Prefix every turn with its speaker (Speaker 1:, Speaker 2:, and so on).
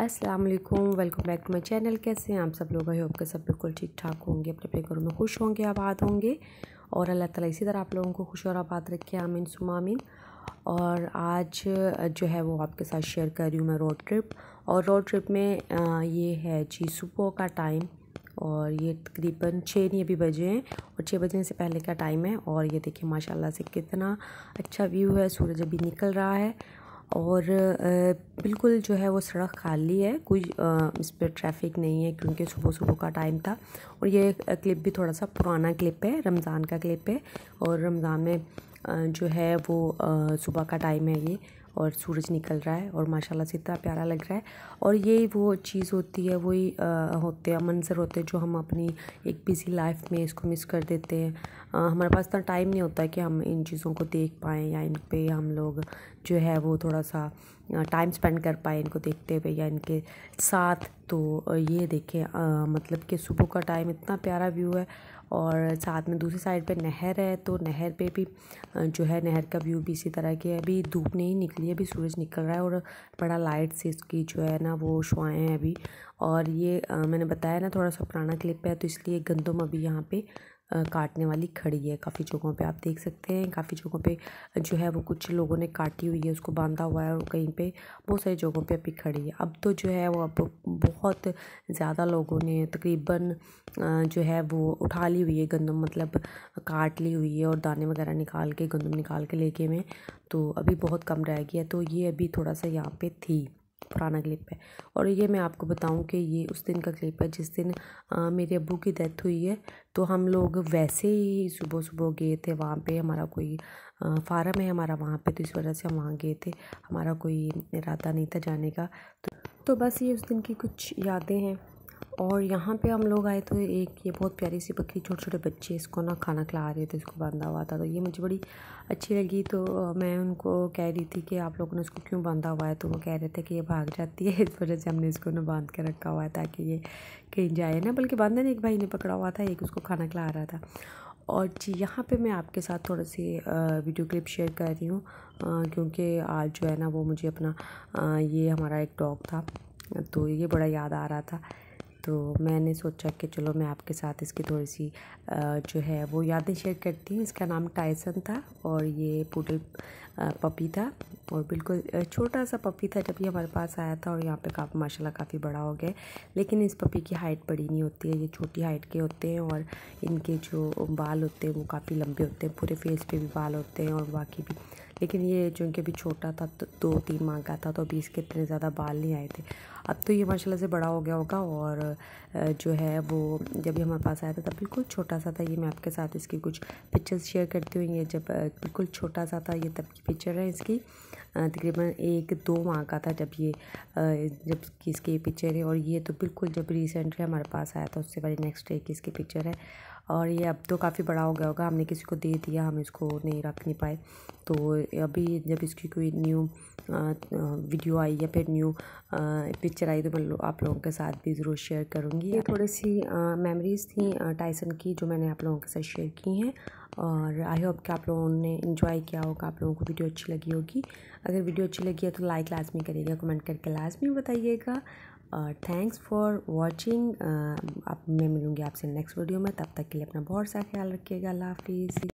Speaker 1: अस्सलाम वालेकुम welcome back to my channel कैसे हैं आप सब लोग आई होप के सब बिल्कुल ठीक ठाक होंगे अपने अपने घरों में खुश होंगे आबाद होंगे और अल्लाह ताला इसी तरह आप लोगों को खुश और आबाद रखे आमीन सुमामीन और आज जो है वो आपके साथ शेयर कर रही हूँ मैं रोड ट्रिप और रोड ट्रिप में ये है जी सुबह का टाइम और ये तकरीबन छः नहीं अभी बजे हैं और छः बजने से पहले का टाइम है और ये देखिए माशाल्लाह से कितना अच्छा व्यू है सूरज अभी निकल रहा है और बिल्कुल जो है वो सड़क खाली है कोई इस पर ट्रैफिक नहीं है क्योंकि सुबह सुबह का टाइम था और ये क्लिप भी थोड़ा सा पुराना क्लिप है रमज़ान का क्लिप है और रमज़ान में जो है वो सुबह का टाइम है ये और सूरज निकल रहा है और माशाल्लाह से इतना प्यारा लग रहा है और ये वो चीज़ होती है वही होते हैं मंजर होते हैं जो हम अपनी एक बिज़ी लाइफ में इसको मिस कर देते हैं हमारे पास इतना टाइम नहीं होता कि हम इन चीज़ों को देख पाएँ या इन पर हम लोग जो है वो थोड़ा सा टाइम स्पेंड कर पाए इनको देखते हुए या इनके साथ तो ये देखें मतलब कि सुबह का टाइम इतना प्यारा व्यू है और साथ में दूसरी साइड पे नहर है तो नहर पे भी जो है नहर का व्यू भी इसी तरह की अभी धूप नहीं निकली है अभी सूरज निकल रहा है और बड़ा लाइट से इसकी जो है ना वो शुआएँ हैं अभी और ये आ, मैंने बताया ना थोड़ा सा पुराना क्लिप है तो इसलिए गंदम अभी यहाँ पर काटने वाली खड़ी है काफी जगहों पे आप देख सकते हैं काफी जगहों पे जो है वो कुछ लोगों ने काटी हुई है उसको बांधा हुआ है और कहीं पे बहुत सारी जगहों पे अभी खड़ी है अब तो जो है वो अब बहुत ज़्यादा लोगों ने तकरीबन जो है वो उठा ली हुई है गंदम मतलब काट ली हुई है और दाने वगैरह निकाल के गंदम निकाल के लेके में तो अभी बहुत कम रह गया तो ये अभी थोड़ा सा यहाँ पर थी पुराना क्लिप है और ये मैं आपको बताऊं कि ये उस दिन का क्लिप है जिस दिन आ, मेरे अबू की डेथ हुई है तो हम लोग वैसे ही सुबह सुबह गए थे वहाँ पे हमारा कोई फार्म है हमारा वहाँ पे तो इस वजह से हम वहाँ गए थे हमारा कोई इरादा नहीं था जाने का तो, तो बस ये उस दिन की कुछ यादें हैं और यहाँ पे हम लोग आए तो एक ये बहुत प्यारी सी बकरी छोटे छोटे बच्चे इसको ना खाना खिला रहे थे इसको बांधा हुआ था तो ये मुझे बड़ी अच्छी लगी तो मैं उनको कह रही थी कि आप लोगों ने इसको क्यों बांधा हुआ है तो वो कह रहे थे कि ये भाग जाती है इस वजह से हमने इसको ना बांध के रखा हुआ है ताकि ये कहीं जाए ना बल्कि बांधा बांधने एक भाई ने पकड़ा हुआ था एक उसको खाना खिला रहा था और जी यहाँ पे मैं आपके साथ थोड़ा सी वीडियो क्लिप शेयर कर रही हूँ क्योंकि आज जो है ना वो मुझे अपना ये हमारा एक डॉग था तो ये बड़ा याद आ रहा था तो मैंने सोचा कि चलो मैं आपके साथ इसकी थोड़ी सी जो है वो यादें शेयर करती हूँ इसका नाम टाइसन था और ये पुडल पपी था और बिल्कुल छोटा सा पपी था जब ये हमारे पास आया था और यहाँ पे काफ़ी माशाल्लाह काफ़ी बड़ा हो गया लेकिन इस पपी की हाइट बड़ी नहीं होती है ये छोटी हाइट के होते हैं और इनके जो बाल होते हैं वो काफ़ी लंबे होते हैं पूरे फेस पे भी बाल होते हैं और बाकी भी लेकिन ये चूँकि अभी छोटा था तो दो तीन माह का था तो अभी इसके इतने ज़्यादा बाल नहीं आए थे अब तो ये माशाल्लाह से बड़ा हो गया होगा और जो है वो जब ये हमारे पास आया था तब बिल्कुल छोटा सा था ये मैं आपके साथ इसकी कुछ पिक्चर्स शेयर करती हूँ ये जब बिल्कुल छोटा सा था ये तब की पिक्चर है इसकी तकरीबन एक दो माह का था जब ये जब इसकी पिक्चर है और ये तो बिल्कुल जब रिसेंटली हमारे पास आया था उससे पहले नेक्स्ट डे की इसकी पिक्चर है और ये अब तो काफ़ी बड़ा हो गया होगा हमने किसी को दे दिया हम इसको नहीं रख नहीं पाए तो अभी जब इसकी कोई न्यू वीडियो आई या फिर न्यू पिक्चर आई तो मैं लो, आप लोगों के साथ भी ज़रूर शेयर करूँगी ये थोड़ी सी मेमोरीज़ थी टाइसन की जो मैंने आप लोगों के साथ शेयर की हैं और आई होप कि आप लोगों ने इन्जॉय किया होगा आप लोगों को वीडियो अच्छी लगी होगी अगर वीडियो अच्छी लगी है तो लाइक लाजमी करिएगा कमेंट करके लाजमी बताइएगा और थैंक्स फॉर वॉचिंग अब मैं मिलूँगी आपसे नेक्स्ट वीडियो में तब तक के लिए अपना बहुत सा ख्याल रखिएगा अल्लाह हाफिज़